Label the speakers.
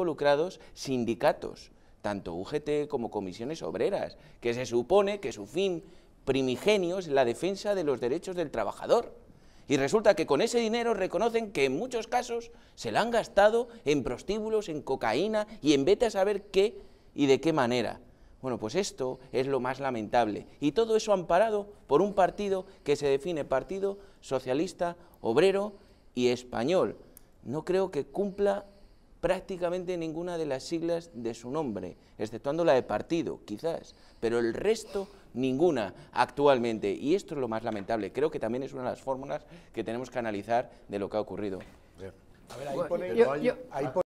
Speaker 1: involucrados sindicatos, tanto UGT como comisiones obreras, que se supone que su fin primigenio es la defensa de los derechos del trabajador. Y resulta que con ese dinero reconocen que en muchos casos se la han gastado en prostíbulos, en cocaína y en vete a saber qué y de qué manera. Bueno, pues esto es lo más lamentable. Y todo eso amparado por un partido que se define Partido Socialista Obrero y Español. No creo que cumpla prácticamente ninguna de las siglas de su nombre, exceptuando la de partido, quizás, pero el resto ninguna actualmente. Y esto es lo más lamentable. Creo que también es una de las fórmulas que tenemos que analizar de lo que ha ocurrido.